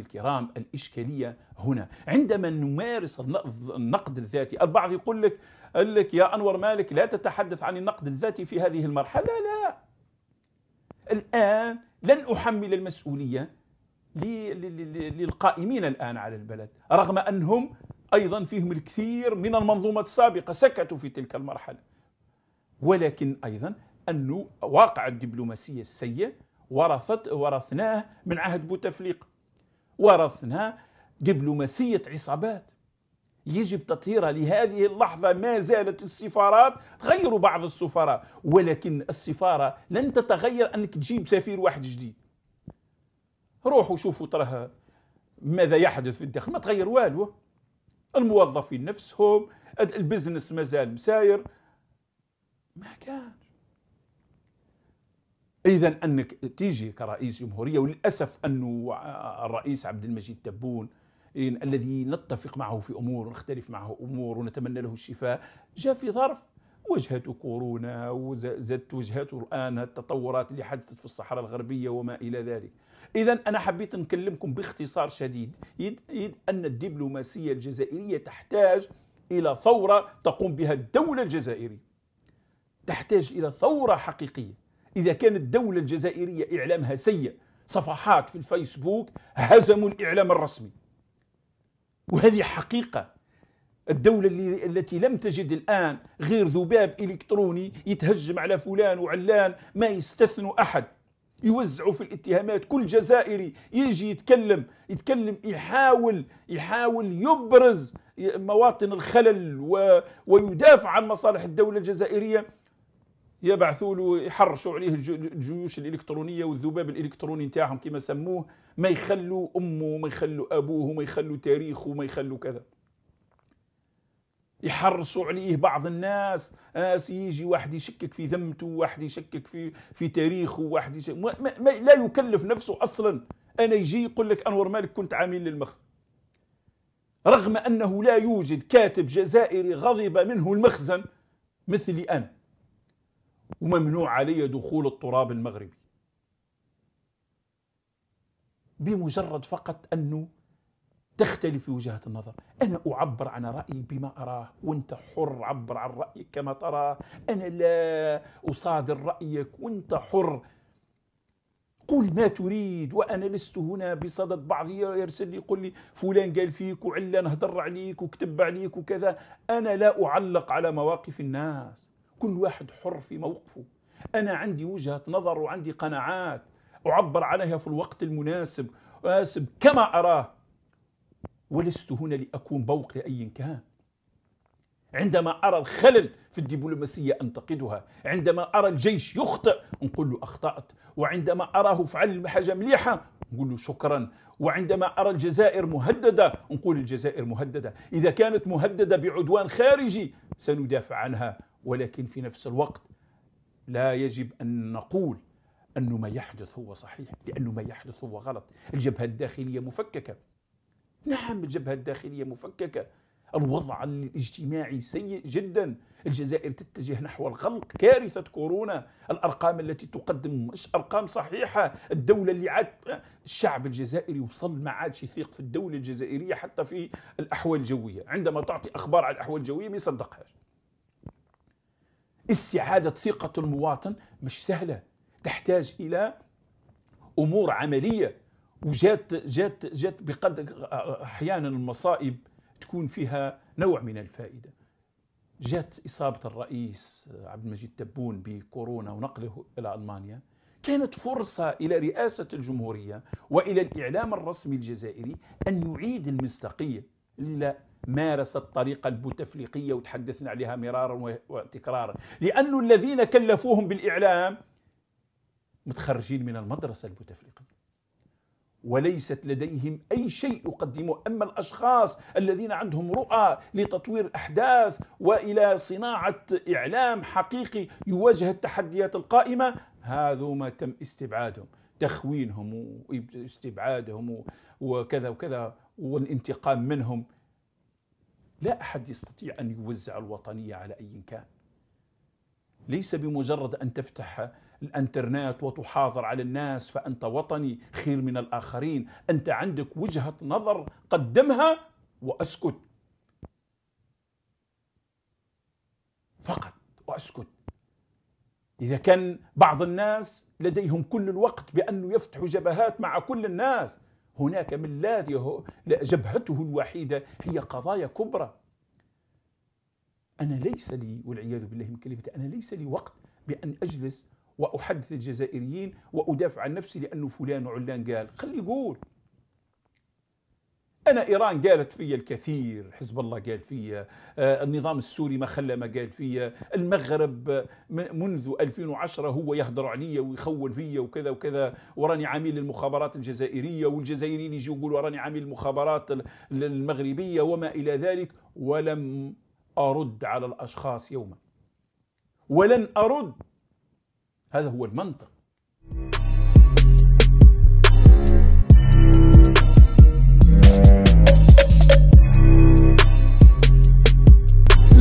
إخواني الكرام الإشكالية هنا عندما نمارس النقد الذاتي البعض يقول لك قال لك يا أنور مالك لا تتحدث عن النقد الذاتي في هذه المرحلة لا, لا. الآن لن أحمل المسؤولية للقائمين الآن على البلد رغم أنهم أيضا فيهم الكثير من المنظومة السابقة سكتوا في تلك المرحلة ولكن أيضا أن واقع الدبلوماسية السيء ورثت ورثناه من عهد بوتفليقه ورثنا دبلوماسية عصابات يجب تطهيرها لهذه اللحظة ما زالت السفارات غيروا بعض السفراء ولكن السفارة لن تتغير أنك تجيب سفير واحد جديد روحوا شوفوا تراه ماذا يحدث في الداخل ما تغير والو الموظفين نفسهم البزنس مازال مساير ما كان اذا انك تيجي كرئيس جمهوريه وللاسف انه الرئيس عبد المجيد تبون الذي نتفق معه في امور ونختلف معه امور ونتمنى له الشفاء جاء في ظرف وجهته كورونا وزادت وجهته الان التطورات اللي حدثت في الصحراء الغربيه وما الى ذلك. اذا انا حبيت نكلمكم باختصار شديد يد, يد ان الدبلوماسيه الجزائريه تحتاج الى ثوره تقوم بها الدوله الجزائريه. تحتاج الى ثوره حقيقيه. إذا كانت الدولة الجزائرية إعلامها سيء صفحات في الفيسبوك هزموا الإعلام الرسمي وهذه حقيقة الدولة اللي التي لم تجد الآن غير ذباب إلكتروني يتهجم على فلان وعلان ما يستثنوا أحد يوزعوا في الاتهامات كل جزائري يجي يتكلم يتكلم يحاول يحاول يبرز مواطن الخلل و ويدافع عن مصالح الدولة الجزائرية يبعثوا له يحرشوا عليه الجيوش الالكترونيه والذباب الالكتروني نتاعهم كما سموه ما يخلوا امه ما يخلوا ابوه ما يخلوا تاريخه ما يخلوا كذا يحرصوا عليه بعض الناس ناس يجي واحد يشكك في ذمته واحد يشكك في في تاريخه واحد يشكك ما ما لا يكلف نفسه اصلا انا يجي يقول لك انور مالك كنت عميل للمخزن رغم انه لا يوجد كاتب جزائري غضب منه المخزن مثلي انا وممنوع علي دخول التراب المغربي بمجرد فقط أنه تختلف في وجهة النظر أنا أعبر عن رأيي بما أراه وأنت حر عبر عن رأيك كما تراه أنا لا أصادر رأيك وأنت حر قل ما تريد وأنا لست هنا بصدد بعض يرسل لي يقول لي فلان قال فيك وعلان هدر عليك وكتب عليك وكذا أنا لا أعلق على مواقف الناس كل واحد حر في موقفه أنا عندي وجهة نظر وعندي قناعات أعبر عليها في الوقت المناسب وآسب كما أراه ولست هنا لأكون بوق لأي كان عندما أرى الخلل في الدبلوماسية أنتقدها عندما أرى الجيش يخطئ نقول له أخطأت وعندما أراه فعل حاجة مليحة نقول له شكرا وعندما أرى الجزائر مهددة نقول الجزائر مهددة إذا كانت مهددة بعدوان خارجي سندافع عنها ولكن في نفس الوقت لا يجب أن نقول أن ما يحدث هو صحيح لأن ما يحدث هو غلط الجبهة الداخلية مفككة نعم الجبهة الداخلية مفككة الوضع الاجتماعي سيء جدا الجزائر تتجه نحو الغلق كارثة كورونا الأرقام التي تقدم مش أرقام صحيحة الدولة اللي عاد الشعب الجزائري وصل ما عادش يثيق في الدولة الجزائرية حتى في الأحوال الجوية عندما تعطي أخبار عن الأحوال الجوية ما يصدقهاش استعادة ثقة المواطن مش سهلة تحتاج إلى أمور عملية وجات جات جات بقدر أحيانا المصائب تكون فيها نوع من الفائدة جات إصابة الرئيس عبد المجيد تبون بكورونا ونقله إلى ألمانيا كانت فرصة إلى رئاسة الجمهورية وإلى الإعلام الرسمي الجزائري أن يعيد المصداقية لا مارس الطريقة البوتفليقية وتحدثنا عليها مرارا وتكرارا لأن الذين كلفوهم بالإعلام متخرجين من المدرسة البوتفليقية وليست لديهم أي شيء يقدموه أما الأشخاص الذين عندهم رؤى لتطوير الأحداث وإلى صناعة إعلام حقيقي يواجه التحديات القائمة هذوما تم استبعادهم تخوينهم واستبعادهم وكذا وكذا والانتقام منهم لا أحد يستطيع أن يوزع الوطنية على أي كان ليس بمجرد أن تفتح الانترنت وتحاضر على الناس فأنت وطني خير من الآخرين أنت عندك وجهة نظر قدمها وأسكت فقط وأسكت إذا كان بعض الناس لديهم كل الوقت بأنه يفتحوا جبهات مع كل الناس هناك من لا جبهته الوحيدة هي قضايا كبرى أنا ليس لي والعياذ بالله من كلمة أنا ليس لي وقت بأن أجلس وأحدث الجزائريين وأدافع عن نفسي لأنه فلان علان قال خلي يقول أنا إيران قالت فيا الكثير حزب الله قال فيا آه، النظام السوري ما خلى ما قال فيا المغرب منذ 2010 هو يهدر عليا ويخون فيا وكذا وكذا وراني عميل المخابرات الجزائرية والجزائريين يجي يقولوا راني عميل المخابرات المغربية وما إلى ذلك ولم أرد على الأشخاص يوما ولن أرد هذا هو المنطق